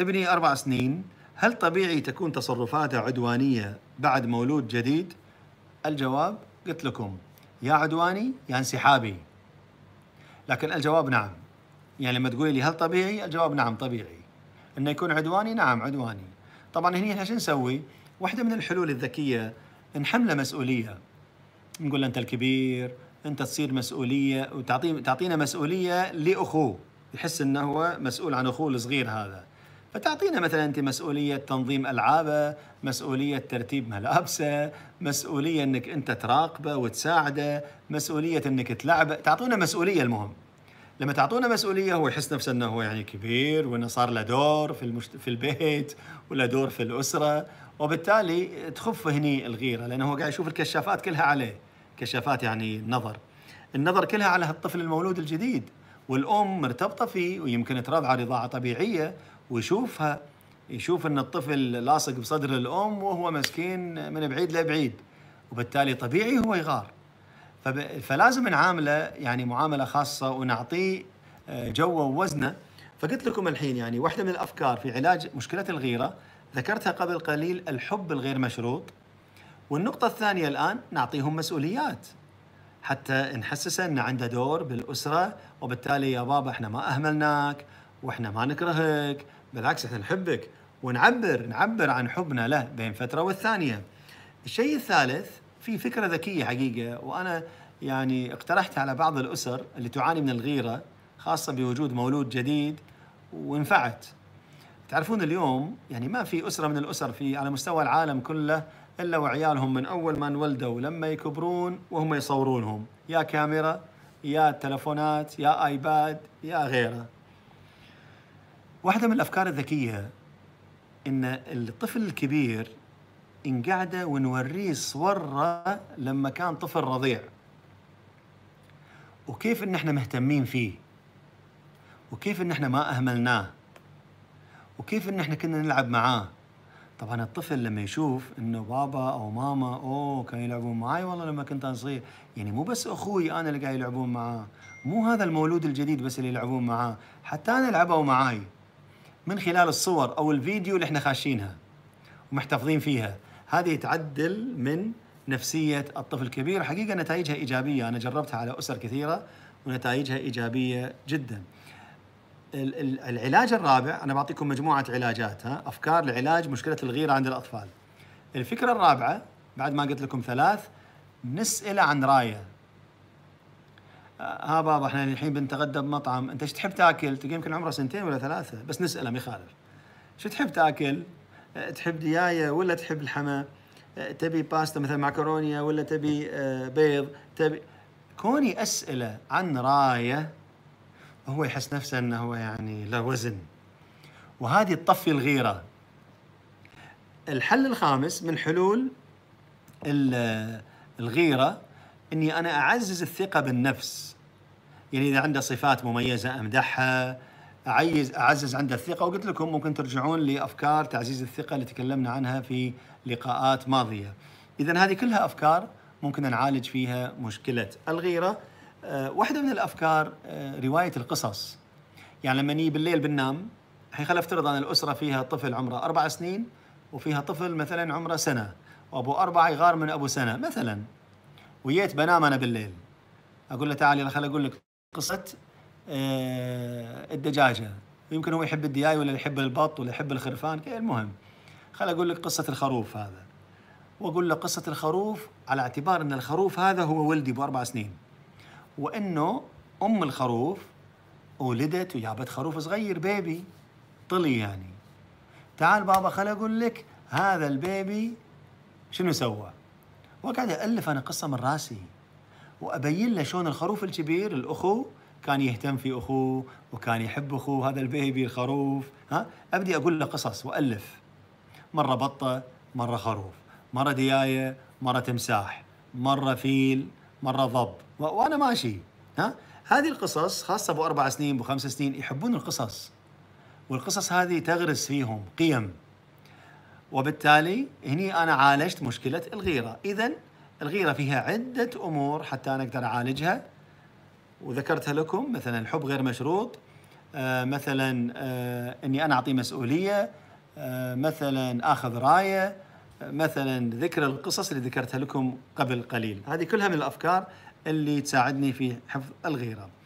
ابني أربع سنين هل طبيعي تكون تصرفاته عدوانية بعد مولود جديد؟ الجواب قلت لكم يا عدواني يا انسحابي لكن الجواب نعم يعني لما تقولي لي هل طبيعي؟ الجواب نعم طبيعي انه يكون عدواني؟ نعم عدواني طبعا هنا احنا شو نسوي؟ واحدة من الحلول الذكية نحمله مسؤولية نقول له انت الكبير انت تصير مسؤولية وتعطينا تعطينا مسؤولية لاخوه يحس انه هو مسؤول عن اخوه الصغير هذا فتعطينا مثلا انت مسؤوليه تنظيم العابه، مسؤوليه ترتيب ملابسه، مسؤوليه انك انت تراقبه وتساعده، مسؤوليه انك تلعبه، تعطونا مسؤوليه المهم. لما تعطونا مسؤوليه هو يحس نفسه انه هو يعني كبير وانه صار له دور في المشت... في البيت ولا دور في الاسره، وبالتالي تخف هني الغيره لانه هو قاعد يشوف الكشافات كلها عليه، كشافات يعني النظر. النظر كلها على هالطفل المولود الجديد والام مرتبطه فيه ويمكن ترضعه رضاعه طبيعيه ويشوفها يشوف ان الطفل لاصق بصدر الام وهو مسكين من بعيد لبعيد وبالتالي طبيعي هو يغار فلازم نعامله يعني معامله خاصه ونعطيه آه، جوه ووزنه فقلت لكم الحين يعني واحده من الافكار في علاج مشكله الغيره ذكرتها قبل قليل الحب الغير مشروط والنقطه الثانيه الان نعطيهم مسؤوليات حتى نحسسه ان عنده دور بالاسره وبالتالي يا بابا احنا ما اهملناك واحنا ما نكرهك بالعكس احنا نحبك ونعبر نعبر عن حبنا له بين فتره والثانيه. الشيء الثالث في فكره ذكيه حقيقه وانا يعني اقترحتها على بعض الاسر اللي تعاني من الغيره خاصه بوجود مولود جديد وانفعت تعرفون اليوم يعني ما في أسرة من الأسر في على مستوى العالم كله إلا وعيالهم من أول ما انولدوا لما يكبرون وهم يصورونهم يا كاميرا يا تلفونات يا آيباد يا غيره واحدة من الأفكار الذكية إن الطفل الكبير نقعده ونوريه صوره لما كان طفل رضيع وكيف إن إحنا مهتمين فيه وكيف إن إحنا ما أهملناه وكيف ان احنا كنا نلعب معاه طبعا الطفل لما يشوف انه بابا او ماما اوه كانوا يلعبون معاي والله لما كنت انا صغير يعني مو بس اخوي انا اللي قاعد يلعبون معاه مو هذا المولود الجديد بس اللي يلعبون معاه حتى انا لعبوا معاي من خلال الصور او الفيديو اللي احنا خاشينها ومحتفظين فيها هذه تعدل من نفسيه الطفل الكبير حقيقه نتائجها ايجابيه انا جربتها على اسر كثيره ونتائجها ايجابيه جدا العلاج الرابع انا بعطيكم مجموعه علاجات ها افكار لعلاج مشكله الغيره عند الاطفال الفكره الرابعه بعد ما قلت لكم ثلاث نساله عن رايه آه، ها بابا احنا الحين بنتغدى بمطعم انت ايش تحب تاكل تقول يمكن عمره سنتين ولا ثلاثه بس نساله ما يخالف شو تحب تاكل آه، تحب ديايه ولا تحب الحمى آه، تبي باستا مثلا معكرونيه ولا تبي بيض تبي كوني اسئله عن رايه هو يحس نفسه انه هو يعني له وزن وهذه تطفي الغيره الحل الخامس من حلول الغيره اني انا اعزز الثقه بالنفس يعني اذا عنده صفات مميزه امدحها اعيز اعزز عنده الثقه وقلت لكم ممكن ترجعون لافكار تعزيز الثقه اللي تكلمنا عنها في لقاءات ماضيه اذا هذه كلها افكار ممكن نعالج فيها مشكله الغيره آه، واحدة من الأفكار آه، رواية القصص يعني لما نيجي بالليل بننام الحين خلينا افترض أن الأسرة فيها طفل عمره أربع سنين وفيها طفل مثلا عمره سنة وأبو أربعة يغار من أبو سنة مثلا وييت بنام أنا بالليل أقول له تعال يلا خليني أقول لك قصة آه، الدجاجة يمكن هو يحب الدياي ولا يحب البط ولا يحب الخرفان المهم خليني أقول لك قصة الخروف هذا وأقول له قصة الخروف على اعتبار أن الخروف هذا هو ولدي بأربع سنين وانه ام الخروف ولدت وجابت خروف صغير بيبي طلي يعني تعال بابا خل اقول لك هذا البيبي شنو سوى وقعد الف انا قصه من راسي وابين له شلون الخروف الكبير الاخو كان يهتم في اخوه وكان يحب اخوه هذا البيبي الخروف ها ابدي اقول له قصص والف مره بطه مره خروف مره ديايه مره تمساح مره فيل مره ضب وانا ماشي ها هذه القصص خاصه ابو اربع سنين ابو خمس سنين يحبون القصص والقصص هذه تغرس فيهم قيم وبالتالي هني انا عالجت مشكله الغيره اذا الغيره فيها عده امور حتى انا اقدر اعالجها وذكرتها لكم مثلا الحب غير مشروط آه مثلا آه اني انا اعطيه مسؤوليه آه مثلا اخذ رايه آه، مثلا ذكر القصص اللي ذكرتها لكم قبل قليل هذه كلها من الافكار اللي تساعدني في حفظ الغيره